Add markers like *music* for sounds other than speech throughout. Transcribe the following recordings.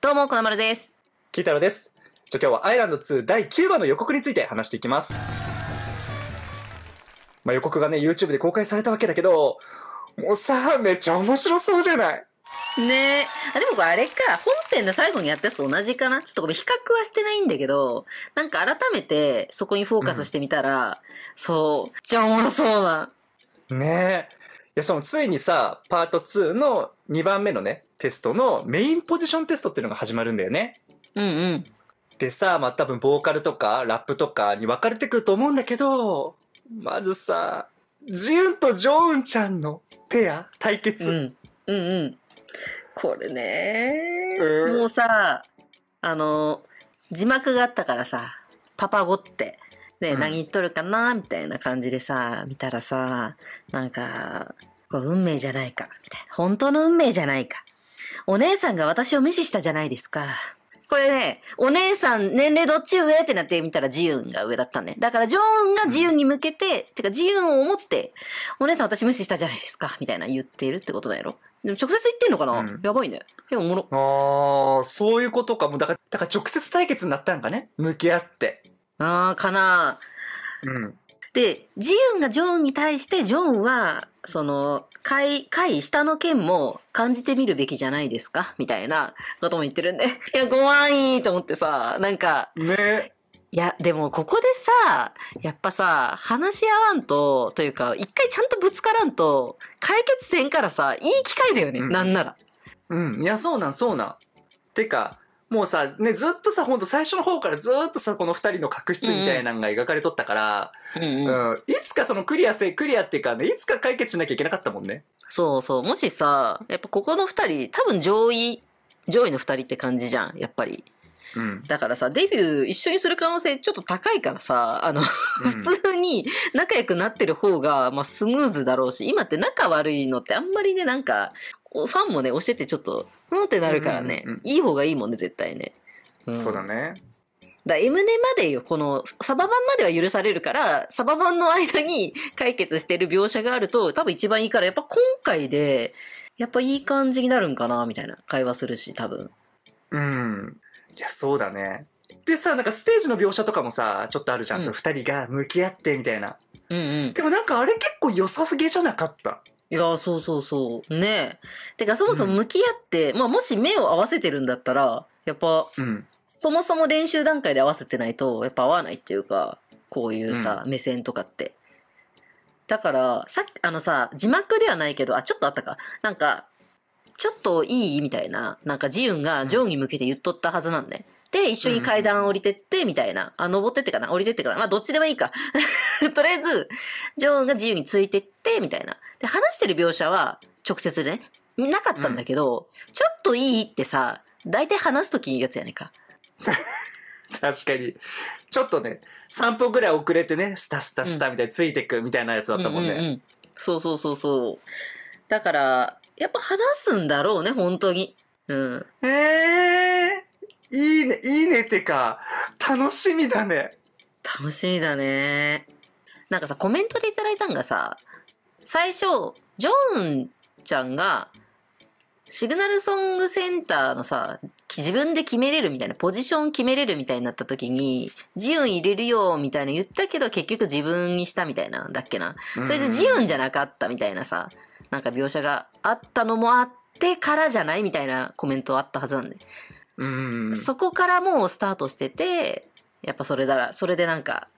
どうも、このまるです。キいたロです。じゃあ今日はアイランド2第9話の予告について話していきます。まあ、予告がね、YouTube で公開されたわけだけど、もうさ、めっちゃ面白そうじゃないねえ。あ、でもこれあれか、本編で最後にやったやつと同じかなちょっとこれ比較はしてないんだけど、なんか改めてそこにフォーカスしてみたら、そう、めっちゃおもろそうな。ねえ。いや、そのついにさ、パート2の2番目のね、テストのメインポジションテストっていうのが始まるんだよね。うんうん。でさ、まあ、多分ボーカルとかラップとかに分かれてくると思うんだけど、まずさ、ジュンとジョーンちゃんのペア対決。うん、うん、うん、これね、うん、もうさ、あの、字幕があったからさ、パパゴ」って、ね、うん、何言っとるかなみたいな感じでさ、見たらさ、なんか、こ運命じゃないか、みたいな。本当の運命じゃないか。お姉さんが私を無視したじゃないですか。これね、お姉さん年齢どっち上ってなってみたらジユンが上だったね。だからジョーンがジユンに向けて、うん、てかジユンを思って、お姉さん私無視したじゃないですか、みたいな言ってるってことだよ。でも直接言ってんのかな、うん、やばいね。え、おもろ。ああ、そういうことか。もうだから、だから直接対決になったんかね。向き合って。ああ、かなうん。で、ジユンがジョンに対して、ジョンは、その、会、会下の件も感じてみるべきじゃないですかみたいなことも言ってるんで。いや、ごわんいと思ってさ、なんか。ね。いや、でもここでさ、やっぱさ、話し合わんと、というか、一回ちゃんとぶつからんと、解決せんからさ、いい機会だよね、うん、なんなら。うん、いや、そうなん、そうなん。てか、もうさ、ね、ずっとさ、ほんと最初の方からずっとさ、この二人の確執みたいなのが描かれとったから、うん、うん、うん、いつかそのクリアせ、クリアっていうかね、いつか解決しなきゃいけなかったもんね。そうそう。もしさ、やっぱここの二人、多分上位、上位の二人って感じじゃん、やっぱり。うん、だからさ、デビュー一緒にする可能性ちょっと高いからさ、あの、うん、普通に仲良くなってる方が、まあスムーズだろうし、今って仲悪いのってあんまりね、なんか、ファンもね、押しててちょっと、うんってなるからね、うんうんうん、いい方がいいもんね、絶対ね。うん、そうだね。だ M 年までよ、この、サバ版までは許されるから、サバ版の間に解決してる描写があると、多分一番いいから、やっぱ今回で、やっぱいい感じになるんかな、みたいな会話するし、多分。うん。いや、そうだね。でさ、なんかステージの描写とかもさ、ちょっとあるじゃん。うん、その二人が向き合ってみたいな。うんうん。でもなんかあれ結構良さすぎじゃなかった。いや、そうそうそう。ねえ。てか、そもそも向き合って、うん、まあ、もし目を合わせてるんだったら、やっぱ、うん、そもそも練習段階で合わせてないと、やっぱ合わないっていうか、こういうさ、うん、目線とかって。だから、さっき、あのさ、字幕ではないけど、あ、ちょっとあったか。なんか、ちょっといいみたいな、なんかジウンが上下に向けて言っとったはずなんね。、一緒に階段降りてって、みたいな。あ、登ってってかな降りてってかなまあ、どっちでもいいか。*laughs* とりあえず、ジョーンが自由についてって、みたいな。で、話してる描写は、直接ね、なかったんだけど、うん、ちょっといいってさ、大体話すとき言うやつやねんか。*laughs* 確かに。ちょっとね、3歩ぐらい遅れてね、スタスタスタみたいについてくみたいなやつだったもんね。うんうんうん、そうそうそうそう。だから、やっぱ話すんだろうね、本当に。うん。ええいいね、いいねってか、楽しみだね。楽しみだね。なんかさ、コメントでいただいたんがさ、最初、ジョンちゃんが、シグナルソングセンターのさ、自分で決めれるみたいな、ポジション決めれるみたいになった時に、ジユン入れるよみたいな言ったけど結局自分にしたみたいなんだっけな。とりあえずジユンじゃなかったみたいなさ、なんか描写があったのもあってからじゃないみたいなコメントあったはずなんで。うんそこからもうスタートしてて、やっぱそれだら、それでなんか、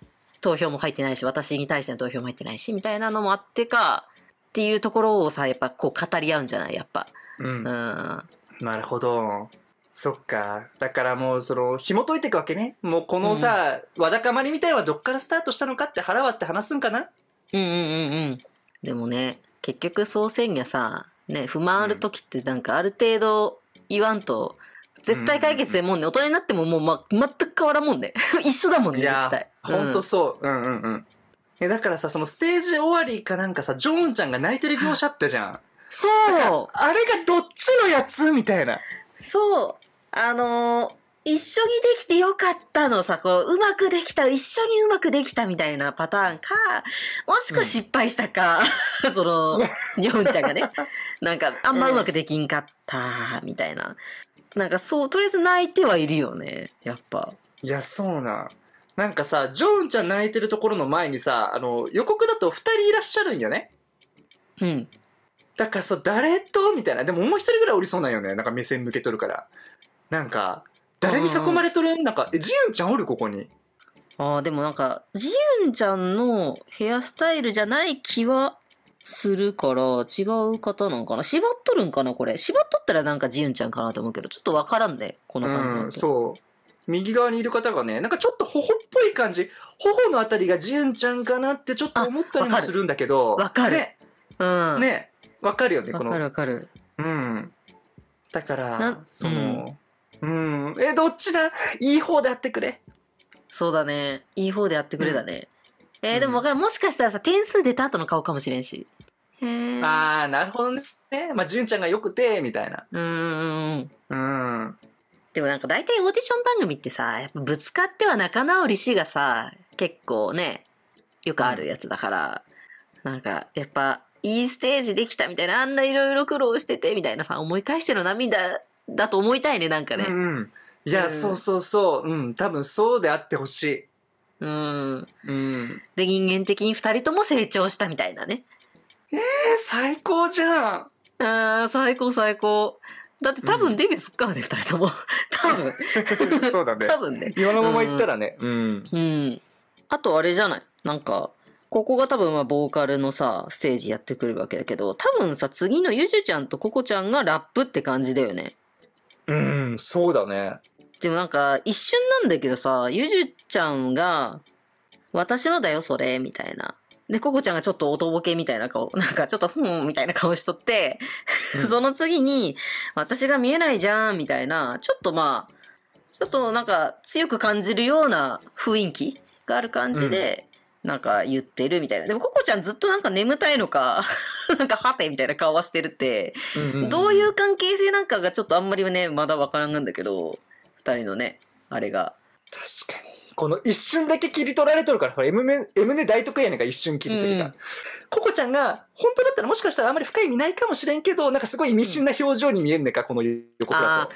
投票も入ってないし、私に対しての投票も入ってないし、みたいなのもあってか、っていうところをさ、やっぱこう語り合うんじゃないやっぱ。うん。うん、なるほど。そっか。だからもう、その、紐解いていくわけね。もうこのさ、うん、わだかまりみたいはどっからスタートしたのかって腹割って話すんかなうんうんうんうん。でもね、結局総選挙さ、ね、不満ある時ってなんかある程度言わんと、うん絶対解決せもんね、大人になってももう、ま、全く変わらんもんね *laughs* 一緒だもんね絶対。ほんとそう、うん、うんうんだからさそのステージ終わりかなんかさジョーンちゃんが泣いてる描写あったじゃん *laughs* そうあれがどっちのやつみたいなそうあのー一緒にできてよかったのさ、こう、うまくできた、一緒にうまくできたみたいなパターンか、もしくは失敗したか、うん、*laughs* その、ーンちゃんがね、なんか、あんまうまくできんかった、みたいな。なんかそう、とりあえず泣いてはいるよね。やっぱ。いや、そうなん。なんかさ、ジョーンちゃん泣いてるところの前にさ、あの、予告だと二人いらっしゃるんよね。うん。だからそう、誰とみたいな。でももう一人ぐらいおりそうなんよね。なんか目線向けとるから。なんか、誰に囲まれとるなんか、え、ジユンちゃんおるここに。ああ、でもなんか、ジユンちゃんのヘアスタイルじゃない気はするから、違う方なんかな縛っとるんかなこれ。縛っとったらなんか自ンちゃんかなと思うけど、ちょっとわからんね。この感じの。そう。右側にいる方がね、なんかちょっと頬っぽい感じ。頬のあたりがジュンちゃんかなってちょっと思ったりもするんだけど。わかる。ね。うん。ね。わかるよね、この。わかるわかる。うん。だから、その、うん、うん。え、どっちだいい方であってくれ。そうだね。いい方でやってくれだね。えー、でも分からん。もしかしたらさ、点数出た後の顔かもしれんし。へああ、なるほどね。まあ、純ちゃんがよくて、みたいな。うん。うん。でもなんか大体オーディション番組ってさ、やっぱぶつかっては仲直りしがさ、結構ね、よくあるやつだから、うん、なんかやっぱいいステージできたみたいな、あんないろいろ苦労しててみたいなさ、思い返しての涙だと思いたいね、なんかね。うん。いや、うん、そうそうそう、うん、多分そうであってほしい。うん。うん。で、人間的に二人とも成長したみたいなね。ええー、最高じゃん。うん、最高最高。だって多分デビューすっからね、二、うん、人とも。*laughs* 多分。*laughs* そうだね。多分ね。今のまま言ったらね。うん。うん。あとあれじゃないなんか、ここが多分まあボーカルのさ、ステージやってくるわけだけど、多分さ、次のゆじゅちゃんとここちゃんがラップって感じだよね。うん、そうだね。でもなんか、一瞬なんだけどさ、ゆじゅちゃんが、私のだよ、それ、みたいな。で、ココちゃんがちょっとおとぼけみたいな顔、なんかちょっと、ふん、みたいな顔しとって、*laughs* その次に、私が見えないじゃん、みたいな、ちょっとまあ、ちょっとなんか強く感じるような雰囲気がある感じで、なんか言ってるみたいな。うん、でも、ココちゃんずっとなんか眠たいのか *laughs* なんかはてみたいな顔はしてるって、どういう関係性なんかがちょっとあんまりね、まだわからんなんだけど、二人のね、あれが。確かに。この一瞬だけ切り取られとるから、ほら、M ね、M ね大得意やねんが一瞬切り取れた。うん、ココちゃんが、本当だったらもしかしたらあんまり深い意味ないかもしれんけど、なんかすごい意味深な表情に見えんねんか、この横告だと。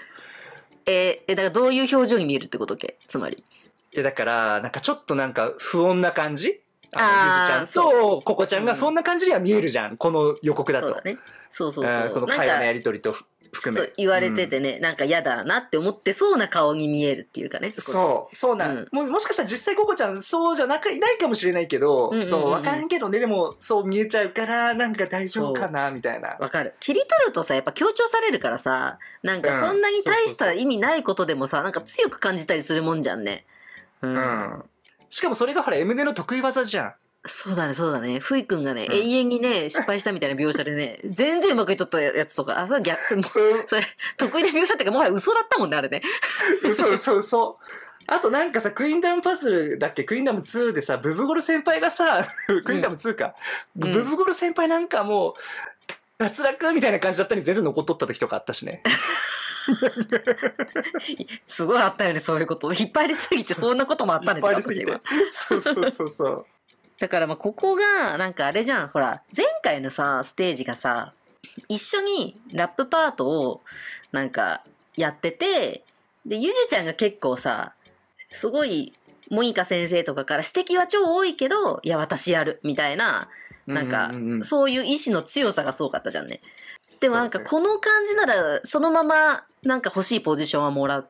えー、だからどういう表情に見えるってことけつまり。いや、だから、なんかちょっとなんか不穏な感じあのゆずちゃんとココちゃんがそんな感じには見えるじゃん、うん、この予告だと。そうだね。そうそうそう。この会話のやりとりとちょっと言われててね、うん、なんか嫌だなって思ってそうな顔に見えるっていうかね。そう、そうなん、ももしかしたら実際ココちゃんそうじゃなく、いないかもしれないけど、うんうんうんうん、そう、わからんけどね、でもそう見えちゃうから、なんか大丈夫かな、みたいな。わかる。切り取るとさ、やっぱ強調されるからさ、なんかそんなに大した意味ないことでもさ、なんか強く感じたりするもんじゃんね。うん、うんしかもそれがほら、エムネの得意技じゃん。そうだね、そうだね。ふいくんがね、うん永遠にね、失敗したみたいな描写でね、*laughs* 全然うまくいっとったやつとか、あ、それ逆、*laughs* それ、それそれ得意な描写っていうか、もはや嘘だったもんね、あれね。嘘、嘘、嘘。あとなんかさ、クイーンダムパズルだっけクイーンダム2でさ、ブブゴル先輩がさ、クイーンダム2か。うんブブゴル先輩なんかもう、脱落みたいな感じだったり全然残っとった時とかあったしね。*laughs* すごいあったよね、そういうこと。引っ張りすぎて、そんなこともあったね引っいりすぎてそうそうそうそう。だからまあここが、なんかあれじゃん、ほら、前回のさ、ステージがさ、一緒にラップパートを、なんか、やってて、で、ゆじちゃんが結構さ、すごい、モニカ先生とかから指摘は超多いけど、いや、私やる、みたいな、なんか、そういう意志の強さがすごかったじゃんね。でもなんか、この感じなら、そのまま、なんか欲しいポジションはもら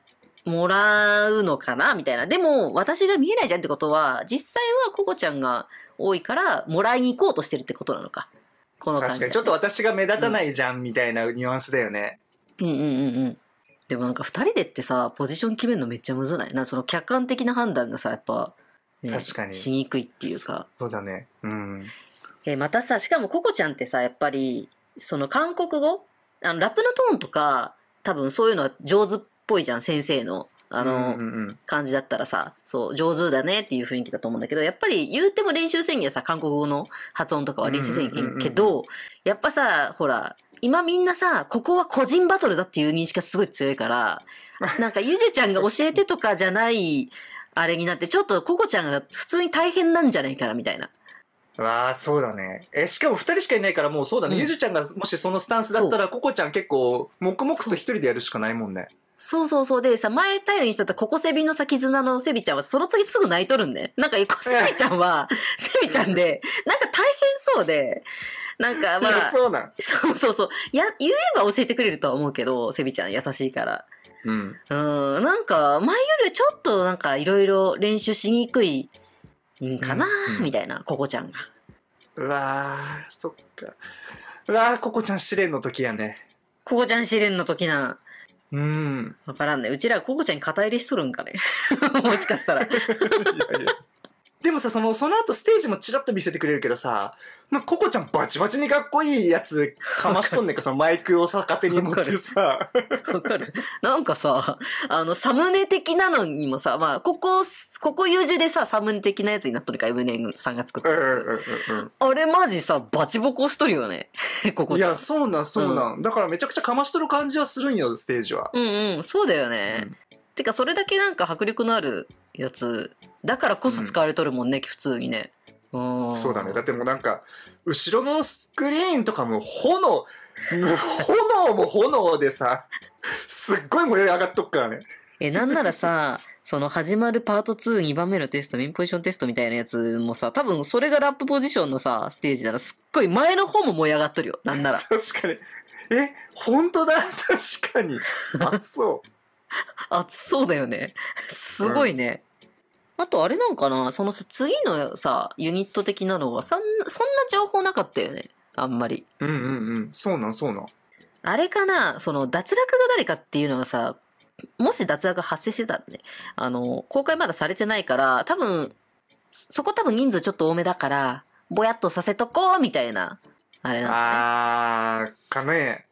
もらうのかなみたいな。でも、私が見えないじゃんってことは、実際はココちゃんが多いから、もらいに行こうとしてるってことなのか。この感じ。確かに、ちょっと私が目立たないじゃん、みたいなニュアンスだよね。うんうんうんうん。でもなんか二人でってさ、ポジション決めるのめっちゃむずないなその客観的な判断がさ、やっぱ、ね、確かに。しにくいっていうか。そうだね。うん。えー、またさ、しかもココちゃんってさ、やっぱり、その韓国語あの、ラップのトーンとか、多分そういうのは上手っぽいじゃん、先生の。あの、感じだったらさ、そう、上手だねっていう雰囲気だと思うんだけど、やっぱり言うても練習宣言はさ、韓国語の発音とかは練習宣言けど、やっぱさ、ほら、今みんなさ、ここは個人バトルだっていう認識がすごい強いから、*laughs* なんかゆじちゃんが教えてとかじゃない、あれになって、ちょっとココちゃんが普通に大変なんじゃないからみたいな。わあそうだねえしかも2人しかいないからもうそうだね、うん、ゆずちゃんがもしそのスタンスだったらここちゃん結構黙々と1人でやるしかないもんねそうそうそう。でさ、前頼りにしとったココセビの先綱のセビちゃんは、その次すぐ泣いとるんで。なんか、セビちゃんは、セビちゃんで、なんか大変そうで、なんかまあ、そうなんそうそうそう。や、言えば教えてくれるとは思うけど、セビちゃん優しいから。うん。うん、なんか、前よりちょっとなんかいろいろ練習しにくいんかな、みたいな、ココちゃんが。うわー、そっか。うわー、ココちゃん試練の時やね。ココちゃん試練の時なん。うん。わからんね。うちら、ココちゃんに肩入れしとるんかね。*laughs* もしかしたら。*laughs* いやいやでもさ、その、その後ステージもチラッと見せてくれるけどさ、まんココちゃんバチバチにかっこいいやつかましとんねんか、そのマイクを逆手に持ってさ。わかる。なんかさ、あの、サムネ的なのにもさ、まあ、ここ、ここ有柔でさ、サムネ的なやつになっとるか、エムネンさんが作ったやつ。うんうんうん、あれマジさ、バチボコしとるよね。*laughs* ゃん。いや、そうなん、そうなん、うん、だからめちゃくちゃかましとる感じはするんよ、ステージは。うんうん、そうだよね。うんてかそれだけなんか迫力のあるやつだからこそ使われとるもんね、うん、普通にね。そうだね。だってもうなんか、後ろのスクリーンとかも炎、炎も炎でさ、すっごい盛り上がっとくからね。え、なんならさ、その始まるパート2、2番目のテスト、メインポジションテストみたいなやつもさ、多分それがラップポジションのさ、ステージならすっごい前の方も燃え上がっとるよ。なんなら。確かに。え、本当だ確かに。あ、そう。暑 *laughs* そうだよね。すごいね。あとあれなんかなその次のさ、ユニット的なのは、そんな情報なかったよね。あんまり。うんうんうん。そうなんそうなん。あれかなその脱落が誰かっていうのがさ、もし脱落が発生してたらね、あの、公開まだされてないから、多分、そこ多分人数ちょっと多めだから、ぼやっとさせとこうみたいな、あれなんだ、ね。あー、かね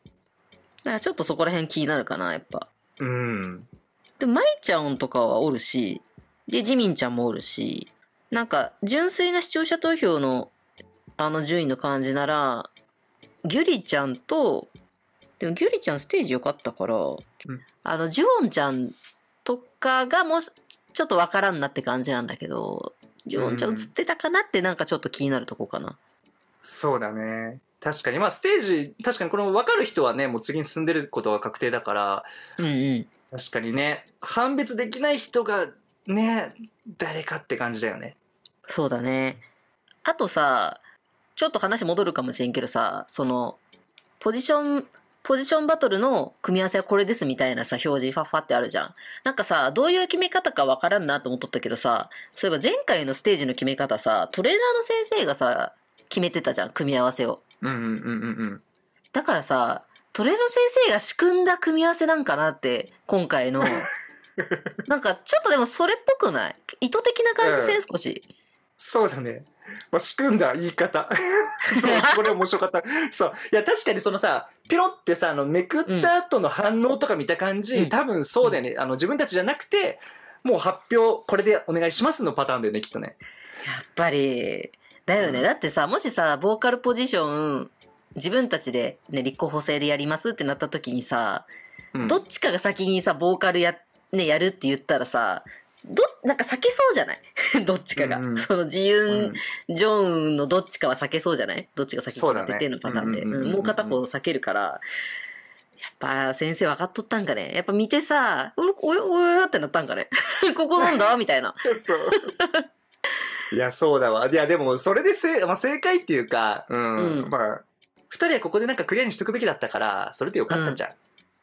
だからちょっとそこら辺気になるかな、やっぱ。うん。でも、まちゃんとかはおるし、で、ジミンちゃんもおるし、なんか、純粋な視聴者投票の、あの順位の感じなら、ギュリちゃんと、でもギュリちゃんステージ良かったから、うん、あの、ジュオンちゃんとかがもし、ちょっとわからんなって感じなんだけど、ジュオンちゃん映ってたかなってなんかちょっと気になるとこかな。うん、そうだね。確かにまあステージ確かにこの分かる人はねもう次に進んでることは確定だから、うんうん、確かにね判別できない人がね誰かって感じだよねそうだねあとさちょっと話戻るかもしれんけどさそのポジションポジションバトルの組み合わせはこれですみたいなさ表示ファッファってあるじゃんなんかさどういう決め方かわからんなと思っとったけどさそういえば前回のステージの決め方さトレーナーの先生がさ決めてたじゃん組み合わせをうんうんうんうんうん。だからさ、トレロ先生が仕組んだ組み合わせなんかなって、今回の。*laughs* なんか、ちょっとでもそれっぽくない意図的な感じせん、少し。そうだね。まあ、仕組んだ言い方。*laughs* そう、これ面白かった。そう。いや、確かにそのさ、ピロってさ、あの、めくった後の反応とか見た感じ、うん、多分そうだよね、うん。あの、自分たちじゃなくて、もう発表、これでお願いしますのパターンだよね、きっとね。やっぱり、だよね。だってさ、もしさ、ボーカルポジション、自分たちでね、立候補制でやりますってなった時にさ、うん、どっちかが先にさ、ボーカルや、ね、やるって言ったらさ、ど、なんか避けそうじゃないどっちかが。うん、その自由、うん、ジョンのどっちかは避けそうじゃないどっちが先に立めてのパターンで、もう片方避けるから、やっぱ先生分かっとったんかね。やっぱ見てさ、おおおってなったんかね。ここなんだみたいな。そう。いや、そうだわ。いや、でも、それでせ、まあ、正解っていうか、うん、うん、まあ、二人はここでなんかクリアにしとくべきだったから、それでよかったんじゃん。うん、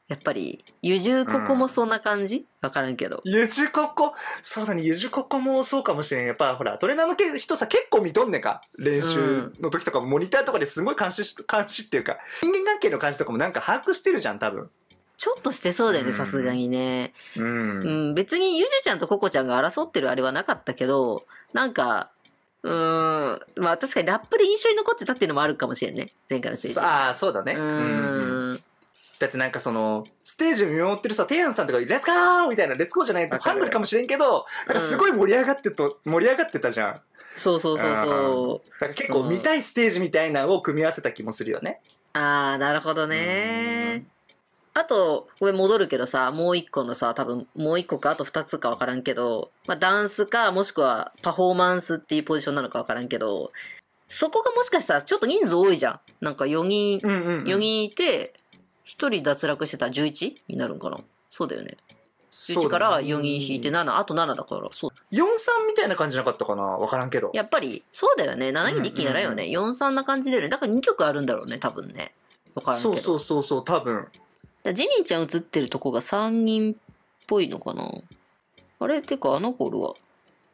やっぱり、ゆじゅうここもそんな感じわ、うん、からんけど。ゆじゅここ、そうだね、ゆじゅここもそうかもしれん。やっぱ、ほら、トレーナーの人さ、結構見とんねんか。練習の時とかモニターとかですごい監視し、監視っていうか、人間関係の監視とかもなんか把握してるじゃん、多分。ちょっとしてそうだよね、さすがにね。うん。うん、別にゆじゅちゃんとここちゃんが争ってるあれはなかったけど、なんか、うん。まあ確かにラップで印象に残ってたっていうのもあるかもしれんね。前回のステージ。ああ、そうだね。うん。だってなんかその、ステージ見守ってるさ、テイアンさんとか、レッツゴーみたいな、レッツゴーじゃないとハンドルかもしれんけど、なんかすごい盛り上がってと、うん、盛り上がってたじゃん。そうそうそうそう。だから結構見たいステージみたいなのを組み合わせた気もするよね。ああ、なるほどね。あと、これ戻るけどさ、もう一個のさ、多分、もう一個か、あと二つかわからんけど、まあ、ダンスか、もしくはパフォーマンスっていうポジションなのかわからんけど、そこがもしかしたら、ちょっと人数多いじゃん。なんか4人、四、うんうん、4人いて、1人脱落してたら 11? になるんかな。そうだよね。11から4人引いて7、ね、あと7だから、そう。43みたいな感じなかったかなわからんけど。やっぱり、そうだよね。7人で一気にやらんよね。うんうんうん、43な感じでね。だから2曲あるんだろうね、多分ね。分からんけど。そうそうそうそう、多分。ジミーちゃん映ってるとこが3人っぽいのかなあれてか、あの子おるは。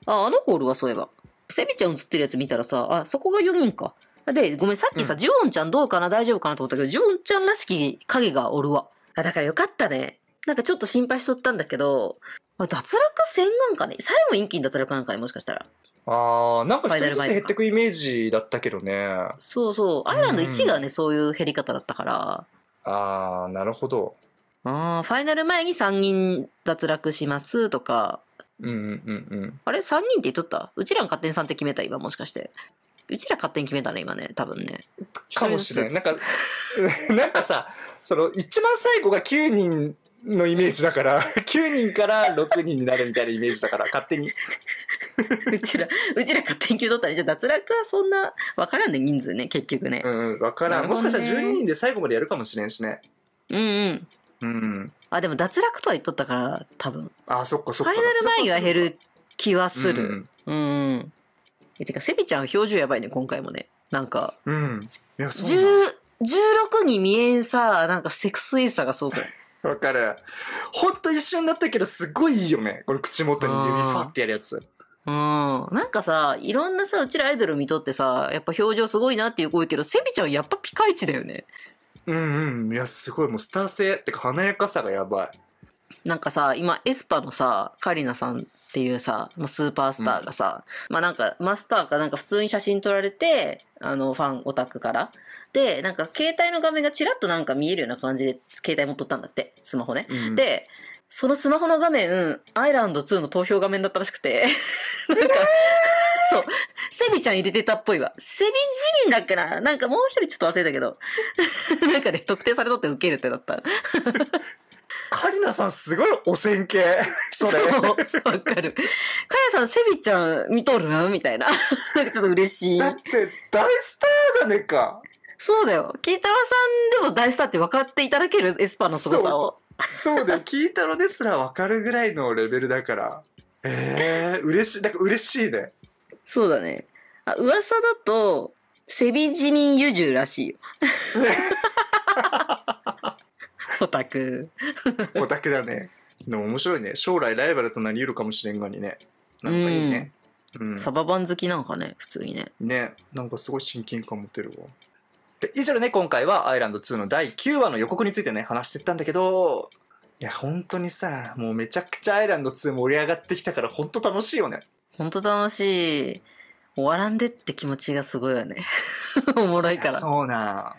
あ、あの子おるはそういえば。セミちゃん映ってるやつ見たらさ、あ、そこが4人か。で、ごめん、さっきさ、うん、ジュオンちゃんどうかな大丈夫かなと思ったけど、ジュオンちゃんらしき影がおるわ。あ、だからよかったね。なんかちょっと心配しとったんだけど、あ脱落戦なんかね。さえも陰気に脱落なんかね、もしかしたら。あー、なんか一人ずつ減ってくイメージだったけどね。そうそう。アイランド1がね、うん、そういう減り方だったから。ああ、なるほど。ああ、ファイナル前に3人脱落しますとか。うんうんうんうん。あれ ?3 人って言っとったうちら勝手に3って決めた今もしかして。うちら勝手に決めたね今ね多分ね。かもしれない。なんか、*laughs* なんかさ、その一番最後が9人のイメージだから9人から6人になるみたいなイメージだから勝手に *laughs* うちらうちら勝手に9取ったねじゃあ脱落はそんな分からんね人数ね結局ねうん分からん、もしかしたら12人で最後までやるかもしれんしねうんうんうん、あでも脱落とは言っとったから多分あそっかそっかファイナル前には減る気はするうん、うんうん、えてかセビちゃん表情やばいね今回もねなんかうんいやそう16に見えんさなんかセクスイさがすごく *laughs* わかる。ほんと一瞬だったけど、すごいいいよね。この口元に指パってやるやつ。うん。なんかさ、いろんなさ、うちらアイドル見とってさ、やっぱ表情すごいなっていう声けど、セミちゃんやっぱピカイチだよね。うんうん。いや、すごい。もうスター性ってか華やかさがやばい。なんかさ、今、エスパのさ、カリナさんっていうさ、スーパースターがさ、うん、まあなんか、マスターかなんか普通に写真撮られて、あの、ファンオタクから、で、なんか携帯の画面がちらっとなんか見えるような感じで携帯持っとったんだって、スマホね。うん、で、そのスマホの画面、アイランド2の投票画面だったらしくて、なんか、そう。セビちゃん入れてたっぽいわ。セビジミンだっけななんかもう一人ちょっと忘れたけど。なんかね、特定されとってウケるってなった。カリナさんすごい汚染系。それ。わかる。カリナさん、セビちゃん見とるみたいな。ちょっと嬉しい。だって、大スターだねか。そうだよ。キータロさんでも大スターって分かっていただけるエスパーの凄さを。そうだよ。*laughs* キータロですら分かるぐらいのレベルだから。ええー、嬉しい。なんか嬉しいね。そうだね。あ、噂だと、セビジミンユジュらしいよ。*laughs* オタク。オタクだね。でも面白いね。将来ライバルとなり得るかもしれんがにね。なんかいいね。うん、サバ版好きなんかね、普通にね。ね。なんかすごい親近感持てるわ。で、以上でね、今回はアイランド2の第9話の予告についてね、話してったんだけど、いや、本当にさ、もうめちゃくちゃアイランド2盛り上がってきたから、本当楽しいよね。本当楽しい。終わらんでって気持ちがすごいよね。*laughs* おもろいから。そうな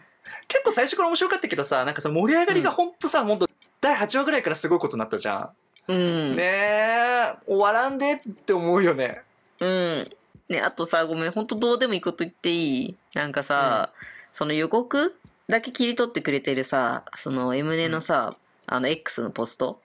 結構最初から面白かったけどさ、なんかさ、盛り上がりが本当さ、うん、本当第8話ぐらいからすごいことになったじゃん。うん。ねえ、終わらんでって思うよね。うん。ね、あとさ、ごめん、ほんとどうでもいいこと言っていいなんかさ、うその予告だけ切り取ってくれてるさ、その M ネのさ、あの X のポスト、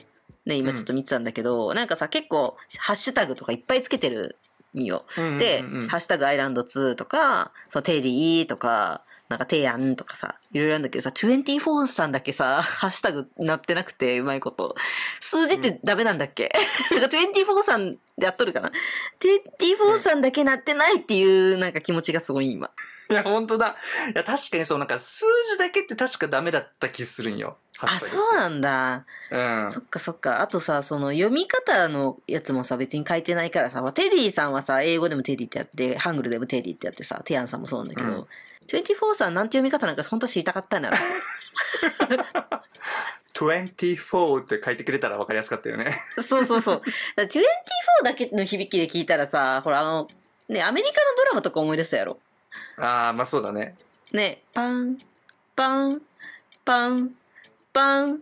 ね、今ちょっと見てたんだけど、うん、なんかさ、結構、ハッシュタグとかいっぱいつけてるんよ。で、ハッシュタグアイランド2とか、そのテディとか、なんか提案とかさ、いろいろあるんだけどさ、24さんだけさ、*laughs* ハッシュタグなってなくて、うまいこと。数字ってダメなんだっけ、うん、なんか24さんでやっとるかな ?24 さんだけなってないっていうなんか気持ちがすごい今。いや、本当だ。いや、確かにそう、なんか数字だけって確かダメだった気するんよ。あ、そうなんだ。うん。そっかそっか。あとさ、その読み方のやつもさ、別に書いてないからさ、テディさんはさ、英語でもテディってやって、ハングルでもテディってやってさ、ティアンさんもそうなんだけど、うん、24さんなんて読み方なんか本当知りたかったんだろう。24って書いてくれたら分かりやすかったよねそうそうそう。だ24だけの響きで聞いたらさ、ほらあの、ね、アメリカのドラマとか思い出したやろ。ああ、まあそうだね。ね、パン、パン、パン、パン、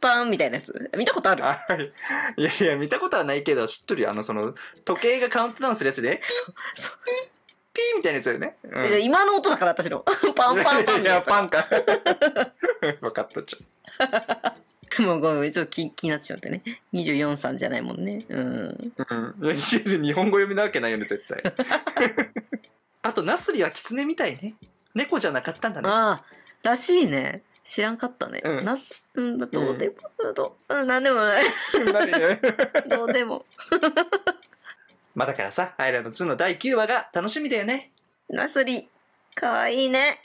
パンみたいなやつ。見たことあるいやいや、見たことはないけど、知っとるよ。あの、その、時計がカウントダウンするやつで。そう、そう。ピーみたいなやつだよね。うん、今の音だから私の。パンパンパン *laughs* いや、パンか。分 *laughs* かったじゃん。もうごめん、ちょっと気気になっちまってね。24さんじゃないもんね。うん。うん。いや、日本語読みなわけないよね、絶対。*laughs* あと、ナスリは狐みたいね。猫じゃなかったんだね。ああ、らしいね。知らんかったね。うん。なす、うん、どうでも、うん、どう、ん、なんでもない。*laughs* どうでも。*laughs* まあだからさ、アイランド2の第9話が楽しみだよね。ナスリ、かわいいね。